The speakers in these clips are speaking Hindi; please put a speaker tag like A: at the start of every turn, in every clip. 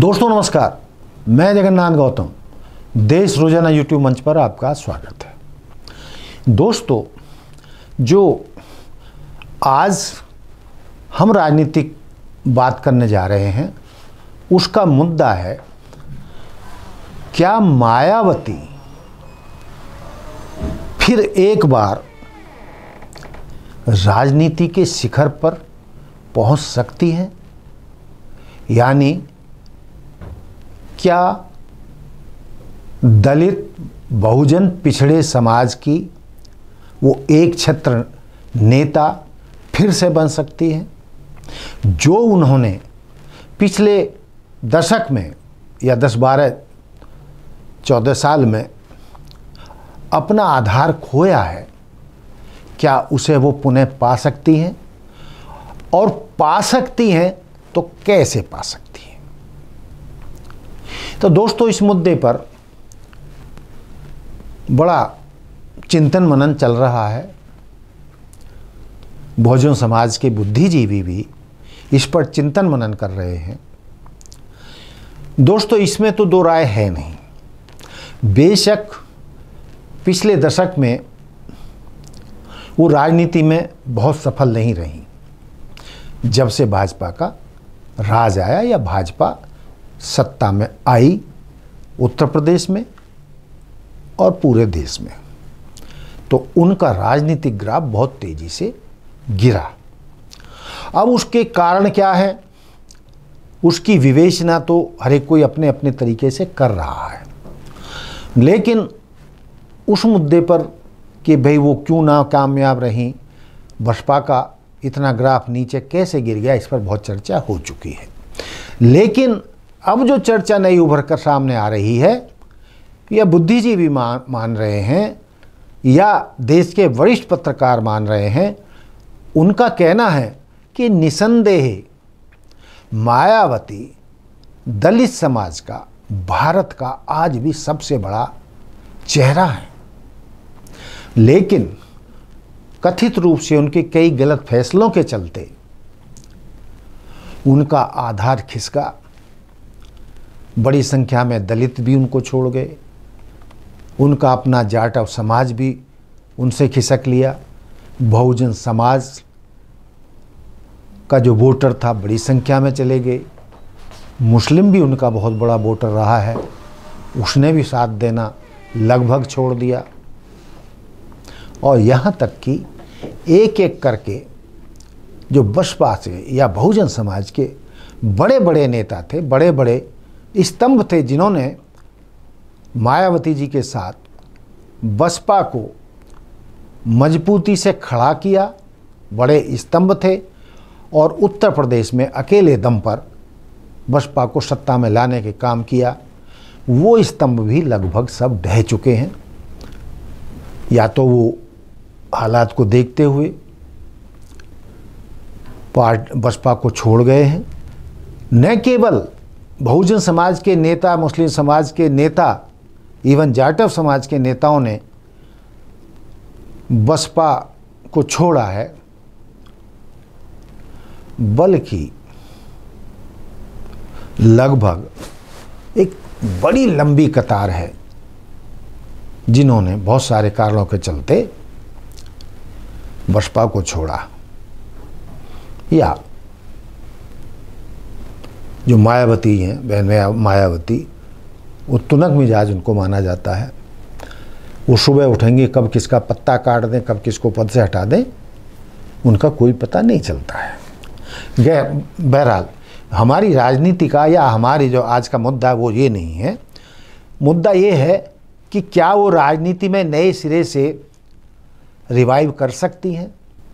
A: दोस्तों नमस्कार मैं जगन्नाथ गौतम देश रोजाना यूट्यूब मंच पर आपका स्वागत है दोस्तों जो आज हम राजनीतिक बात करने जा रहे हैं उसका मुद्दा है क्या मायावती फिर एक बार राजनीति के शिखर पर पहुंच सकती हैं यानी क्या दलित बहुजन पिछड़े समाज की वो एक छत्र नेता फिर से बन सकती है जो उन्होंने पिछले दशक में या दस बारह चौदह साल में अपना आधार खोया है क्या उसे वो पुनः पा सकती हैं और पा सकती हैं तो कैसे पा सकती तो दोस्तों इस मुद्दे पर बड़ा चिंतन मनन चल रहा है भोजन समाज के बुद्धिजीवी भी इस पर चिंतन मनन कर रहे हैं दोस्तों इसमें तो दो राय है नहीं बेशक पिछले दशक में वो राजनीति में बहुत सफल नहीं रही जब से भाजपा का राज आया या भाजपा सत्ता में आई उत्तर प्रदेश में और पूरे देश में तो उनका राजनीतिक ग्राफ बहुत तेजी से गिरा अब उसके कारण क्या है उसकी विवेचना तो हर एक कोई अपने अपने तरीके से कर रहा है लेकिन उस मुद्दे पर कि भाई वो क्यों ना कामयाब रहीं बसपा का इतना ग्राफ नीचे कैसे गिर गया इस पर बहुत चर्चा हो चुकी है लेकिन अब जो चर्चा नई उभर कर सामने आ रही है या बुद्धिजीवी मान मान रहे हैं या देश के वरिष्ठ पत्रकार मान रहे हैं उनका कहना है कि निसंदेह मायावती दलित समाज का भारत का आज भी सबसे बड़ा चेहरा है लेकिन कथित रूप से उनके कई गलत फैसलों के चलते उनका आधार खिसका बड़ी संख्या में दलित भी उनको छोड़ गए उनका अपना जाट और समाज भी उनसे खिसक लिया बहुजन समाज का जो वोटर था बड़ी संख्या में चले गए मुस्लिम भी उनका बहुत बड़ा वोटर रहा है उसने भी साथ देना लगभग छोड़ दिया और यहाँ तक कि एक एक करके जो बसपा से या बहुजन समाज के बड़े बड़े नेता थे बड़े बड़े स्तंभ थे जिन्होंने मायावती जी के साथ बसपा को मजबूती से खड़ा किया बड़े स्तंभ थे और उत्तर प्रदेश में अकेले दम पर बसपा को सत्ता में लाने के काम किया वो स्तंभ भी लगभग सब ढह चुके हैं या तो वो हालात को देखते हुए पार्ट बसपा को छोड़ गए हैं न केवल बहुजन समाज के नेता मुस्लिम समाज के नेता इवन जाटव समाज के नेताओं ने बसपा को छोड़ा है बल्कि लगभग एक बड़ी लंबी कतार है जिन्होंने बहुत सारे कारणों के चलते बसपा को छोड़ा या जो मायावती हैं बहन मायावती वो तुनक मिजाज उनको माना जाता है वो सुबह उठेंगे कब किसका पत्ता काट दें कब किसको पद से हटा दें उनका कोई पता नहीं चलता है बहरहाल हमारी राजनीति का या हमारी जो आज का मुद्दा वो ये नहीं है मुद्दा ये है कि क्या वो राजनीति में नए सिरे से रिवाइव कर सकती हैं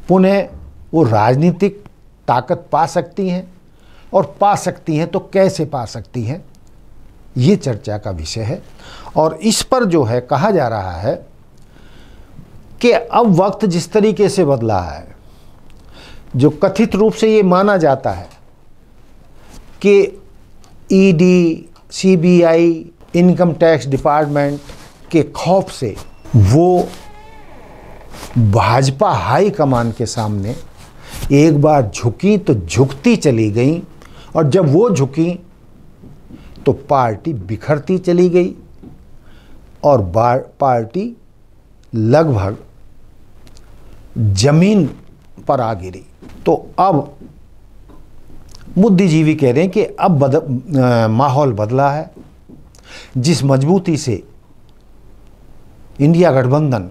A: पुनः वो राजनीतिक ताकत पा सकती हैं और पा सकती हैं तो कैसे पा सकती हैं ये चर्चा का विषय है और इस पर जो है कहा जा रहा है कि अब वक्त जिस तरीके से बदला है जो कथित रूप से ये माना जाता है कि ED, CBI, income tax department के खौफ से वो भाजपा हाई कमान के सामने एक बार झुकी तो झुकती चली गई और जब वो झुकी तो पार्टी बिखरती चली गई और पार्टी लगभग जमीन पर आ गिरी तो अब बुद्धिजीवी कह रहे हैं कि अब बदल माहौल बदला है जिस मजबूती से इंडिया गठबंधन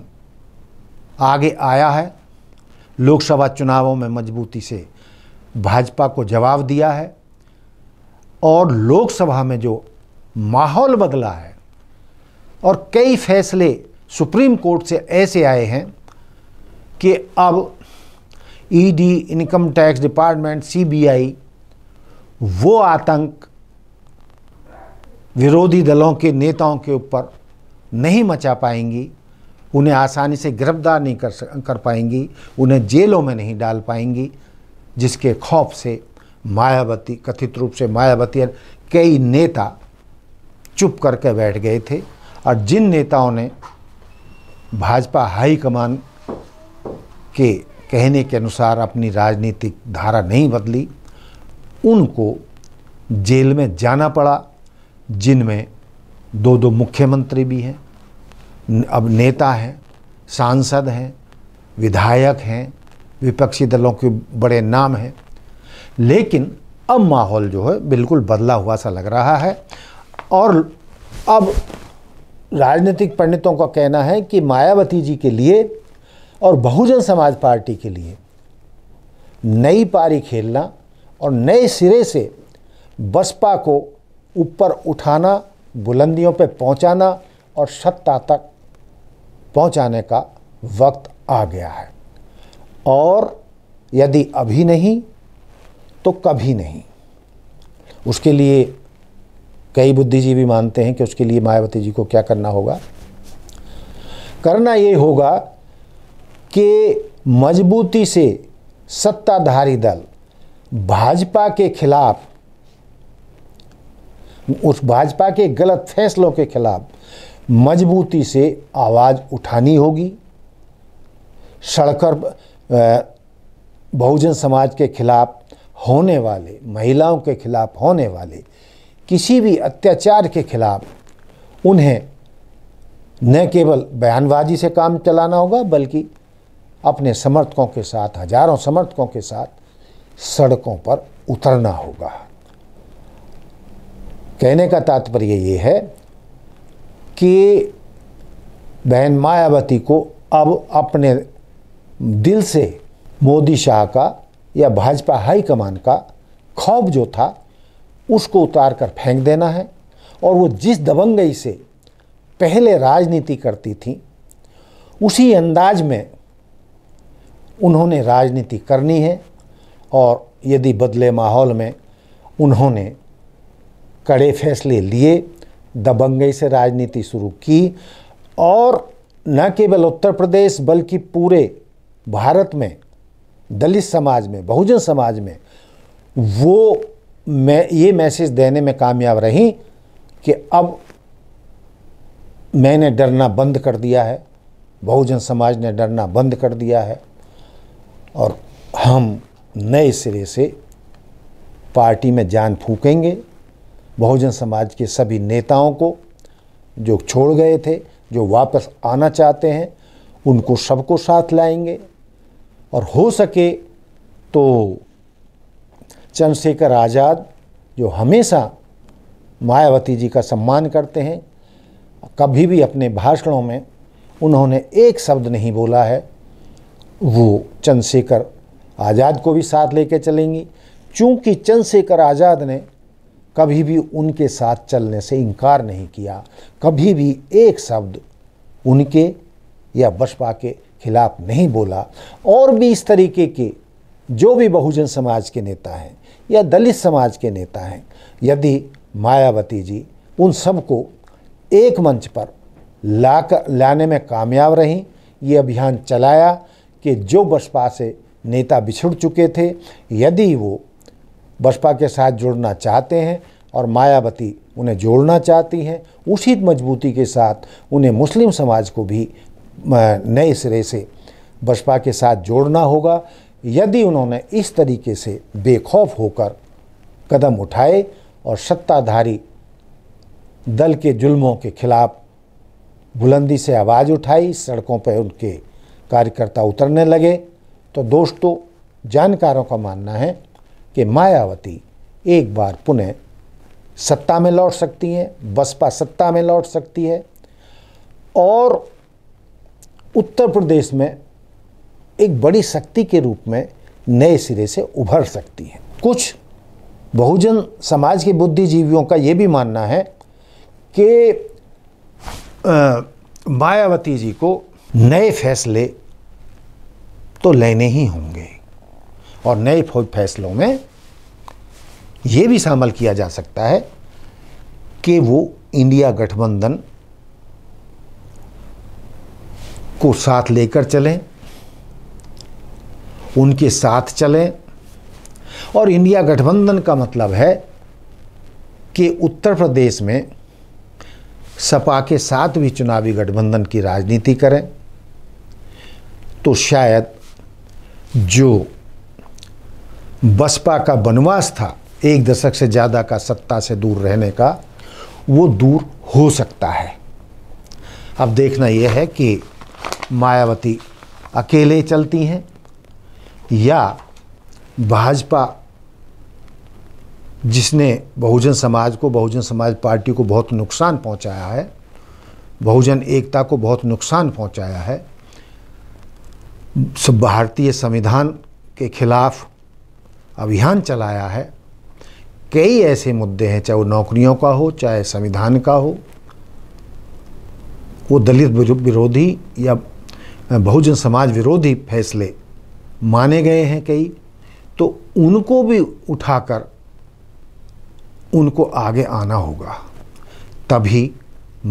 A: आगे आया है लोकसभा चुनावों में मजबूती से भाजपा को जवाब दिया है और लोकसभा में जो माहौल बदला है और कई फैसले सुप्रीम कोर्ट से ऐसे आए हैं कि अब ED income tax department CBI वो आतंक विरोधी दलों के नेताओं के ऊपर नहीं मचा पाएंगी उन्हें आसानी से गिरफ्तार नहीं कर कर पाएंगी उन्हें जेलों में नहीं डाल पाएंगी जिसके खौफ से मायावती कथित रूप से मायावती कई नेता चुप करके बैठ गए थे और जिन नेताओं ने भाजपा हाईकमान के कहने के अनुसार अपनी राजनीतिक धारा नहीं बदली उनको जेल में जाना पड़ा जिनमें दो दो मुख्यमंत्री भी हैं अब नेता हैं सांसद हैं विधायक हैं विपक्षी दलों के बड़े नाम हैं लेकिन अब माहौल जो है बिल्कुल बदला हुआ सा लग रहा है और अब राजनीतिक पंडितों का कहना है कि मायावती जी के लिए और बहुजन समाज पार्टी के लिए नई पारी खेलना और नए सिरे से बसपा को ऊपर उठाना बुलंदियों पर पहुंचाना और सत्ता तक पहुंचाने का वक्त आ गया है और यदि अभी नहीं तो कभी नहीं उसके लिए कई बुद्धिजीवी मानते हैं कि उसके लिए मायावती जी को क्या करना होगा करना ये होगा कि मजबूती से सत्ताधारी दल भाजपा के खिलाफ उस भाजपा के गलत फैसलों के खिलाफ मजबूती से आवाज़ उठानी होगी सड़कर बहुजन समाज के खिलाफ होने वाले महिलाओं के खिलाफ होने वाले किसी भी अत्याचार के खिलाफ उन्हें न केवल बयानबाजी से काम चलाना होगा बल्कि अपने समर्थकों के साथ हजारों समर्थकों के साथ सड़कों पर उतरना होगा कहने का तात्पर्य ये है कि बहन मायावती को अब अपने दिल से मोदी शाह का या भाजपा हाईकमान का खौफ जो था उसको उतार कर फेंक देना है और वो जिस दबंगई से पहले राजनीति करती थी उसी अंदाज में उन्होंने राजनीति करनी है और यदि बदले माहौल में उन्होंने कड़े फैसले लिए दबंगई से राजनीति शुरू की और न केवल उत्तर प्रदेश बल्कि पूरे भारत में दलित समाज में बहुजन समाज में वो मैं ये मैसेज देने में कामयाब रही कि अब मैंने डरना बंद कर दिया है बहुजन समाज ने डरना बंद कर दिया है और हम नए सिरे से पार्टी में जान फूकेंगे बहुजन समाज के सभी नेताओं को जो छोड़ गए थे जो वापस आना चाहते हैं उनको सबको साथ लाएंगे और हो सके तो चंद्रशेखर आज़ाद जो हमेशा मायावती जी का सम्मान करते हैं कभी भी अपने भाषणों में उन्होंने एक शब्द नहीं बोला है वो चंद्रशेखर आज़ाद को भी साथ लेके चलेंगी चूँकि चंद्रशेखर आज़ाद ने कभी भी उनके साथ चलने से इनकार नहीं किया कभी भी एक शब्द उनके या बसपा के खिलाफ नहीं बोला और भी इस तरीके के जो भी बहुजन समाज के नेता हैं या दलित समाज के नेता हैं यदि मायावती जी उन सबको एक मंच पर ला कर लाने में कामयाब रहीं ये अभियान चलाया कि जो बसपा से नेता बिछड़ चुके थे यदि वो बसपा के साथ जुड़ना चाहते हैं और मायावती उन्हें जोड़ना चाहती हैं उसी मजबूती के साथ उन्हें मुस्लिम समाज को भी नए सिरे से बसपा के साथ जोड़ना होगा यदि उन्होंने इस तरीके से बेखौफ होकर कदम उठाए और सत्ताधारी दल के जुल्मों के खिलाफ बुलंदी से आवाज़ उठाई सड़कों पर उनके कार्यकर्ता उतरने लगे तो दोस्तों जानकारों का मानना है कि मायावती एक बार पुनः सत्ता में लौट सकती हैं बसपा सत्ता में लौट सकती है और उत्तर प्रदेश में एक बड़ी शक्ति के रूप में नए सिरे से उभर सकती है कुछ बहुजन समाज के बुद्धिजीवियों का ये भी मानना है कि मायावती जी को नए फैसले तो लेने ही होंगे और नए फैसलों में ये भी शामिल किया जा सकता है कि वो इंडिया गठबंधन को साथ लेकर चलें उनके साथ चलें और इंडिया गठबंधन का मतलब है कि उत्तर प्रदेश में सपा के साथ भी चुनावी गठबंधन की राजनीति करें तो शायद जो बसपा का वनवास था एक दशक से ज़्यादा का सत्ता से दूर रहने का वो दूर हो सकता है अब देखना यह है कि मायावती अकेले चलती हैं या भाजपा जिसने बहुजन समाज को बहुजन समाज पार्टी को बहुत नुकसान पहुंचाया है बहुजन एकता को बहुत नुकसान पहुंचाया है सब भारतीय संविधान के खिलाफ अभियान चलाया है कई ऐसे मुद्दे हैं चाहे वो नौकरियों का हो चाहे संविधान का हो वो दलित विरोधी या बहुजन समाज विरोधी फैसले माने गए हैं कई तो उनको भी उठाकर उनको आगे आना होगा तभी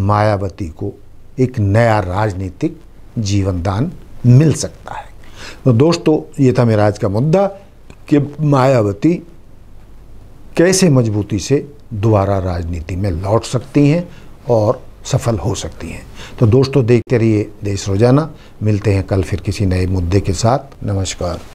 A: मायावती को एक नया राजनीतिक जीवनदान मिल सकता है तो दोस्तों ये था मेरा आज का मुद्दा कि मायावती कैसे मजबूती से दोबारा राजनीति में लौट सकती हैं और सफल हो सकती हैं तो दोस्तों देखते रहिए देश रोजाना मिलते हैं कल फिर किसी नए मुद्दे के साथ नमस्कार